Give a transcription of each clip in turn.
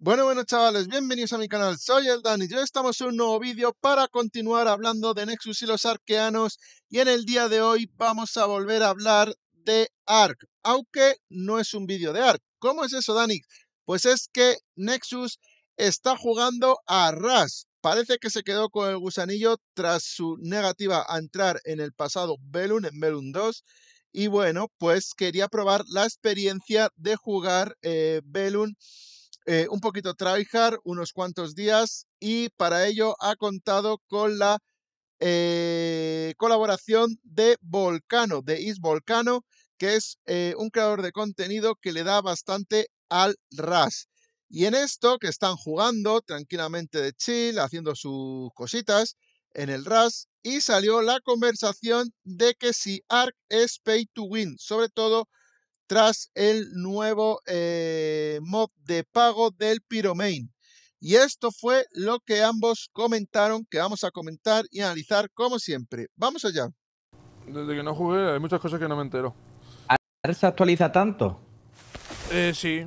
Bueno, bueno chavales, bienvenidos a mi canal, soy el Dani y hoy estamos en un nuevo vídeo para continuar hablando de Nexus y los arqueanos y en el día de hoy vamos a volver a hablar de Ark aunque no es un vídeo de ARC. ¿Cómo es eso, Dani? Pues es que Nexus está jugando a Ras. Parece que se quedó con el gusanillo tras su negativa a entrar en el pasado Belun, en Belun 2. Y bueno, pues quería probar la experiencia de jugar eh, eh, un poquito tryhard, unos cuantos días, y para ello ha contado con la eh, colaboración de Volcano, de Is Volcano, que es eh, un creador de contenido que le da bastante al RAS. Y en esto, que están jugando tranquilamente de chill, haciendo sus cositas en el RAS, y salió la conversación de que si ARC es pay to win, sobre todo tras el nuevo eh, Mod de pago del Pyromain. Y esto fue lo que ambos comentaron, que vamos a comentar y analizar como siempre. Vamos allá. Desde que no jugué hay muchas cosas que no me entero. ¿Se actualiza tanto? Eh, sí.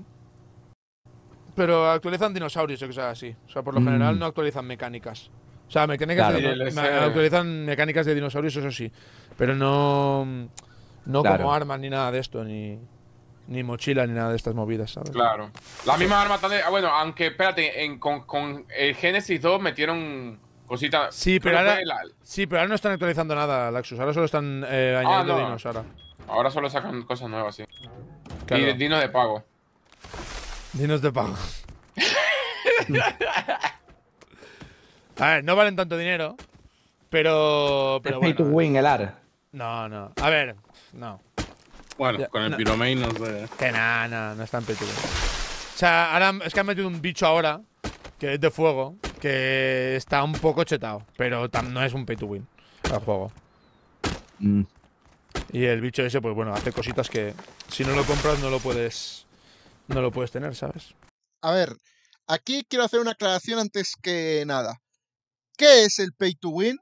Pero actualizan dinosaurios o sea, así. O sea, por lo general mm. no actualizan mecánicas. O sea, mecánicas de, me actualizan mecánicas de dinosaurios, eso sí. Pero no, no como armas ni nada de esto, ni ni mochila ni nada de estas movidas, ¿sabes? Claro. La misma arma también. Ah, bueno, aunque espérate, con, el Genesis 2 metieron cositas. Sí, pero ahora, sí, pero no están actualizando nada, Laxus. Ahora solo están eh, ah, añadiendo dinos. Ahora. ahora solo sacan cosas nuevas, sí. Y dinos de pago. Dinos de pago. A ver, no valen tanto dinero, pero. pero bueno. el No, no. A ver, no. Bueno, con el no. no sé. ¿eh? Que nada, no, no es tan win O sea, ahora es que han metido un bicho ahora, que es de fuego, que está un poco chetado, pero no es un pay to win el juego. Mm. Y el bicho ese, pues bueno, hace cositas que si no lo compras no lo puedes. No lo puedes tener, ¿sabes? A ver, aquí quiero hacer una aclaración antes que nada. ¿Qué es el pay to win?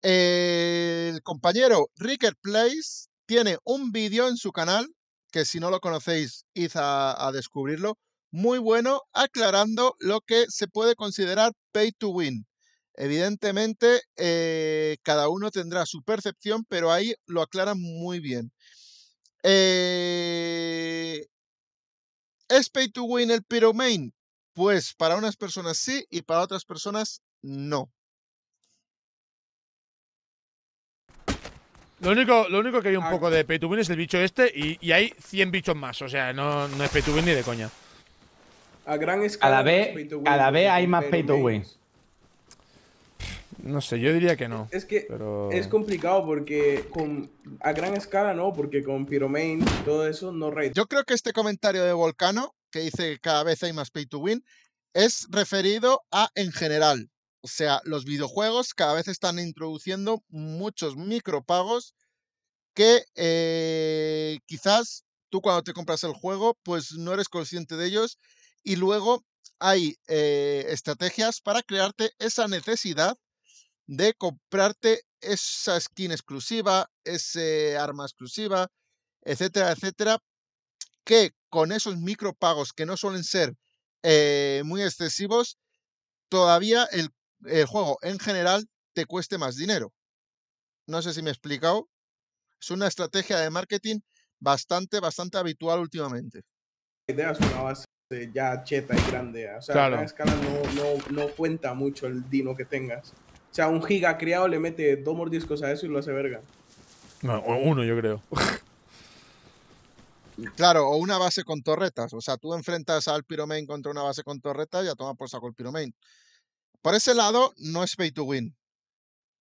El compañero Ricker Place tiene un vídeo en su canal, que si no lo conocéis, id a, descubrirlo, muy bueno, aclarando lo que se puede considerar pay to win. Evidentemente, eh, cada uno tendrá su percepción, pero ahí lo aclara muy bien. Eh, ¿Es pay to win el piromain Pues para unas personas sí y para otras personas no. Lo único, lo único que hay un ah. poco de pay to win es el bicho este y, hay 100 bichos más. O sea, no, es pay to win ni de coña. A gran escala. A la B, hay más pay to win. No sé, yo diría que no. Es que es complicado porque a gran escala no, porque con Pyromain y todo eso no raid. Yo creo que este comentario de Volcano, que dice que cada vez hay más pay to win, es referido a en general. O sea, los videojuegos cada vez están introduciendo muchos micropagos que eh, quizás tú cuando te compras el juego, pues no eres consciente de ellos y luego hay eh, estrategias para crearte esa necesidad de comprarte esa skin exclusiva, ese arma exclusiva, etcétera, etcétera, que con esos micropagos que no suelen ser eh, muy excesivos, todavía el el juego en general te cueste más dinero. No sé si me he explicado. Es una estrategia de marketing bastante, bastante habitual últimamente. una base ya cheta y grande. O sea, escala no, cuenta mucho el dino que tengas. O sea, un giga criado le mete dos mordiscos a eso y lo hace verga. No, uno, yo creo. Claro, o una base con torretas. O sea, tú enfrentas al Piromain contra una base con torretas y a toma por saco el Pyromain. Por ese lado, no es pay to win.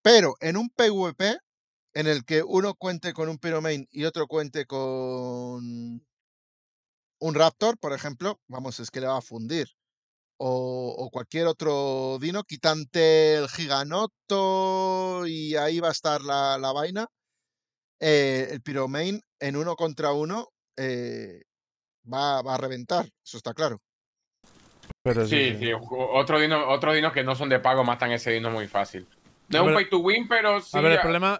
Pero en un PvP, en el que uno cuente con un Pyromain y otro cuente con un Raptor, por ejemplo, vamos, es que le va a fundir. O, cualquier otro dino, quitante el giganoto y ahí va a estar la, vaina. Eh, el Pyromain en uno contra uno eh, va, a reventar, eso está claro sí, sí, Otro, dino, otro dino que no son de pago matan ese dino muy fácil. No es un pay to win, pero sí. A ver, el problema,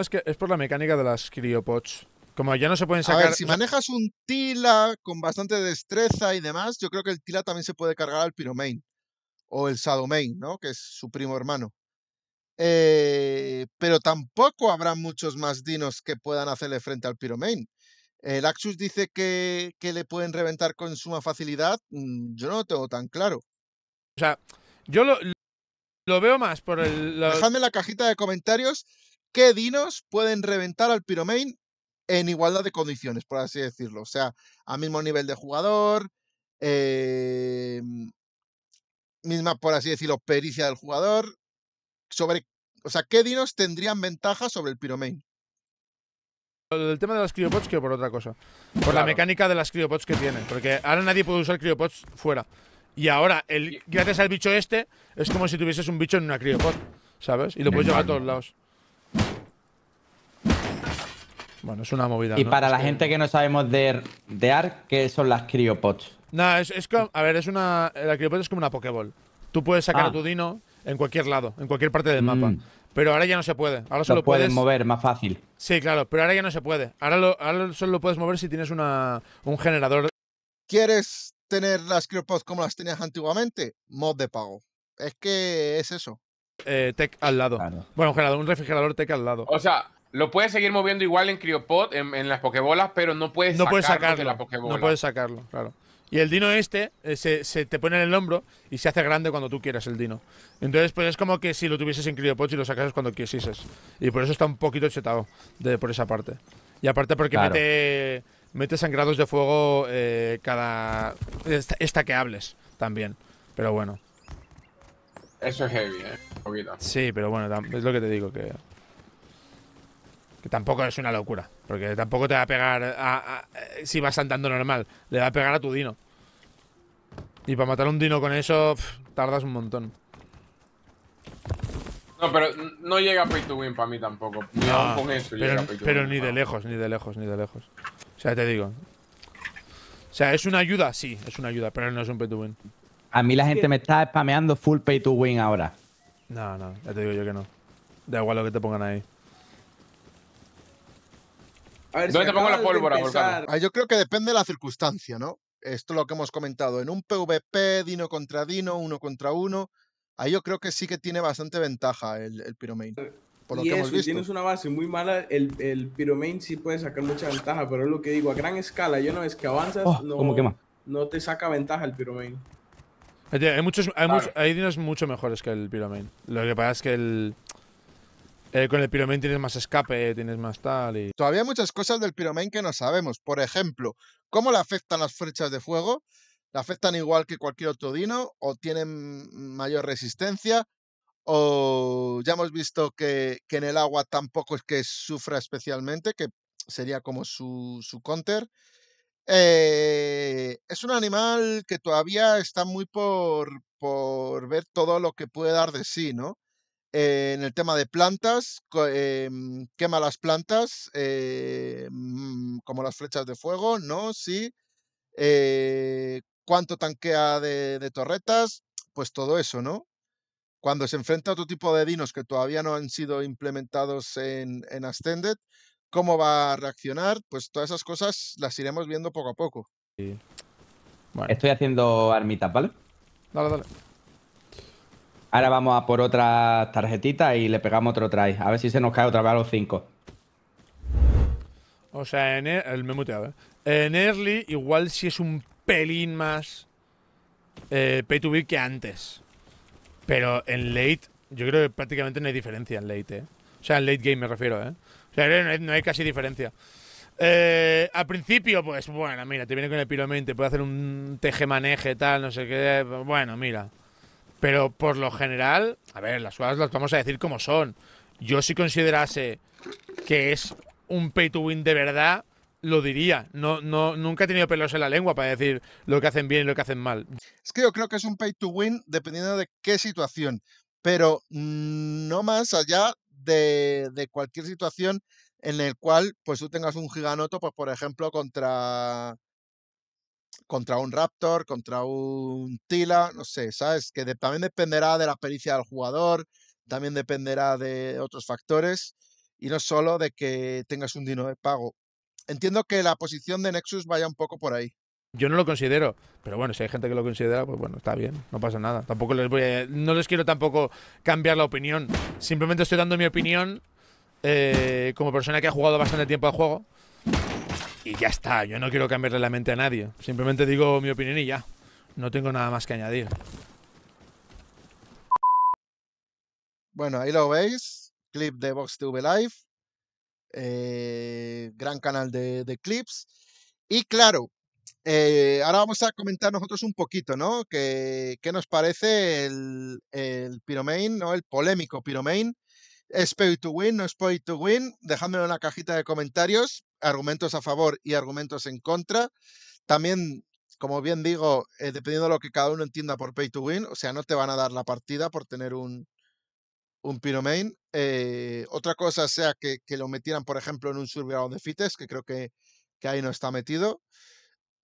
es que es por la mecánica de las criopods. Como ya no se pueden sacar. A ver, si manejas un Tila con bastante destreza y demás, yo creo que el Tila también se puede cargar al Pyromain. O el Sadomain, ¿no? Que es su primo hermano. Eh, pero tampoco habrá muchos más dinos que puedan hacerle frente al Pyromain. El eh, Axus dice que, le pueden reventar con suma facilidad. Mm, yo no lo tengo tan claro. O sea, yo lo, veo más por el. Dejadme en la cajita de comentarios qué dinos pueden reventar al Piromain en igualdad de condiciones, por así decirlo. O sea, a mismo nivel de jugador, eh, misma, por así decirlo, pericia del jugador. Sobre, o sea, ¿qué dinos tendrían ventaja sobre el Pyromain? El tema de las criopods que por otra cosa. Por la mecánica de las criopods que tiene. Porque ahora nadie puede usar criopods fuera. Y ahora, el, gracias al bicho este, es como si tuvieses un bicho en una criopod. ¿Sabes? Y lo puedes llevar a todos lados. Bueno, es una movida. Y para la gente que no sabemos de, de ¿qué son las criopods? No, es, como. A ver, es una. La criopod es como una Pokéball. Tú puedes sacar ah. a tu dino en cualquier lado, en cualquier parte del mm. mapa. Pero ahora ya no se puede. Ahora solo lo puedes mover más fácil. Sí, claro, pero ahora ya no se puede. Ahora, solo lo puedes mover si tienes una, un generador. ¿Quieres tener las cryopods como las tenías antiguamente? Mod de pago. Es que es eso. Eh, tech al lado. Bueno, un, un refrigerador tech al lado. O sea, lo puedes seguir moviendo igual en Criopod, en, las Pokébolas, pero no puedes sacarlo puedes No puedes sacarlo, claro. Y el dino este eh, se, te pone en el hombro y se hace grande cuando tú quieras el dino. Entonces, pues es como que si lo tuvieses en CryoPods y lo sacases cuando quisieses. Y por eso está un poquito chetado por esa parte. Y aparte porque mete, mete sangrados de fuego eh, cada… Esta que hables también. Pero bueno. Eso es heavy, ¿eh? Sí, pero bueno, es lo que te digo, que... Que tampoco es una locura. Porque tampoco te va a pegar eh, si vas andando normal. Le va a pegar a tu dino. Y para matar un dino con eso, tardas un montón. No, pero no llega Pay to Win para mí tampoco. Ah, pero, pay to ni de lejos, ni de lejos, ni de lejos. O sea, te digo. O sea, ¿es una ayuda? Sí, es una ayuda, pero no es un Pay to Win. A mí la gente me está spameando full Pay to Win ahora. No, no, ya te digo yo que no. Da igual lo que te pongan ahí. A ¿Dónde te pongo la pólvora, ah, Yo creo que depende de la circunstancia, ¿no? esto es lo que hemos comentado, en un PvP, Dino contra Dino, uno contra uno, ahí yo creo que sí que tiene bastante ventaja el, el eh, Por lo que eso, si tienes una base muy mala, el, el sí puede sacar mucha ventaja, pero es lo que digo, a gran escala, yo no es que avanzas, oh, no, te saca ventaja el Pyromain. Hay, muchos, hay, dinos mucho mejores que el Pyromain. Lo que pasa es que el. Eh, con el Piromain tienes más escape, tienes más tal y... Todavía hay muchas cosas del Piromain que no sabemos. Por ejemplo, ¿cómo le afectan las flechas de fuego? ¿Le afectan igual que cualquier otro dino? ¿O tienen mayor resistencia? ¿O ya hemos visto que, en el agua tampoco es que sufra especialmente, que sería como su, su counter? Eh, es un animal que todavía está muy por ver todo lo que puede dar de sí, ¿no? Eh, en el tema de plantas, eh, mm, quema las plantas eh, mm, como las flechas de fuego, ¿no? Sí. ¿Cuánto tanquea de, torretas? Pues todo eso, ¿no? Cuando se enfrenta a otro tipo de dinos que todavía no han sido implementados en, en Ascended, ¿cómo va a reaccionar? Pues todas esas cosas las iremos viendo poco a poco. Sí. Estoy haciendo armitas, ¿vale? Dale, dale. Ahora vamos a por otra tarjetita y le pegamos otro try. A ver si se nos cae otra vez los 5. O sea, en e- el, ¿eh? En early, igual si es un pelín más eh, pay to que antes. Pero en late, yo creo que prácticamente no hay diferencia en late, ¿eh? O sea, en late game me refiero, ¿eh? O sea, no hay, casi diferencia. Eh, al principio, pues bueno, mira, te viene con el piromente, te puede hacer un teje maneje, tal, no sé qué. Bueno, mira. Pero por lo general, a ver, las cosas las vamos a decir como son. Yo si considerase que es un pay to win de verdad, lo diría. No, nunca he tenido pelos en la lengua para decir lo que hacen bien y lo que hacen mal. Es que yo creo que es un pay to win dependiendo de qué situación, pero no más allá de, cualquier situación en la cual pues tú tengas un giganoto, pues por ejemplo contra contra un Raptor, contra un Tila, no sé, ¿sabes? Que también dependerá de la pericia del jugador, también dependerá de otros factores y no solo de que tengas un dino de pago. Entiendo que la posición de Nexus vaya un poco por ahí. Yo no lo considero, pero bueno, si hay gente que lo considera, pues bueno, está bien, no pasa nada. Tampoco les voy no les quiero tampoco cambiar la opinión. Simplemente estoy dando mi opinión eh, como persona que ha jugado bastante tiempo al juego y ya está. Yo no quiero cambiarle la mente a nadie. Simplemente digo mi opinión y ya. No tengo nada más que añadir. Bueno, ahí lo veis. Clip de Vox TV Live. Eh, gran canal de, clips. Y claro, eh, ahora vamos a comentar nosotros un poquito, ¿no? ¿Qué, nos parece el, el Pyromain, ¿no? El polémico Pyromain. ¿Es pay to win? ¿No es pay to win? Dejadmelo en la cajita de comentarios argumentos a favor y argumentos en contra. También, como bien digo, eh, dependiendo de lo que cada uno entienda por pay to win, o sea, no te van a dar la partida por tener un, un eh, otra cosa sea que, lo metieran, por ejemplo, en un survival de Fites, que creo que, ahí no está metido.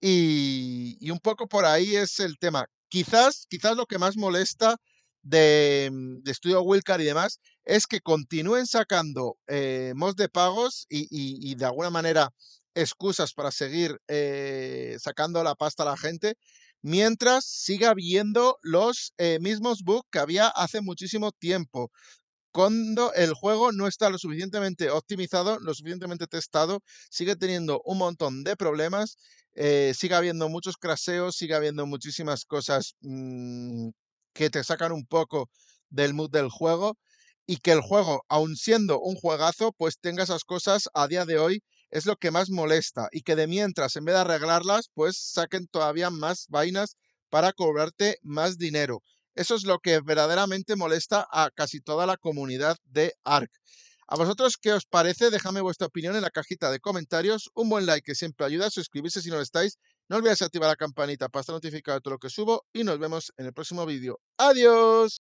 Y, y, un poco por ahí es el tema. Quizás, quizás lo que más molesta de, mm, de Estudio Wilcar y demás, es que continúen sacando eh, mods de pagos y, de alguna manera excusas para seguir eh, sacando la pasta a la gente, mientras siga viendo los eh, mismos bugs que había hace muchísimo tiempo. Cuando el juego no está lo suficientemente optimizado, lo suficientemente testado, sigue teniendo un montón de problemas, eh, sigue habiendo muchos craseos, sigue habiendo muchísimas cosas mm, que te sacan un poco del mood del juego y que el juego, aun siendo un juegazo, pues tenga esas cosas a día de hoy es lo que más molesta y que de mientras, en vez de arreglarlas, pues saquen todavía más vainas para cobrarte más dinero. Eso es lo que verdaderamente molesta a casi toda la comunidad de Ark ¿A vosotros qué os parece? Déjame vuestra opinión en la cajita de comentarios. Un buen like que siempre ayuda, suscribirse si no lo estáis no olvides activar la campanita para estar notificado de todo lo que subo y nos vemos en el próximo vídeo. ¡Adiós!